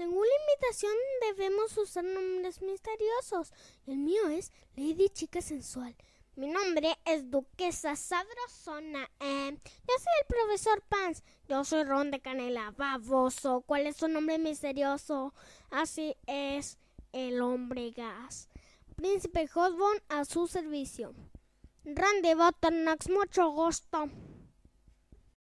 Según la invitación debemos usar nombres misteriosos. El mío es Lady Chica Sensual. Mi nombre es Duquesa Sabrosona. Em, yo soy el profesor Pans. Yo soy Ron de Canela. Baboso. ¿Cuál es su nombre misterioso? Así es el hombre gas. Príncipe Hotbone a su servicio. de Butternax, mucho gusto.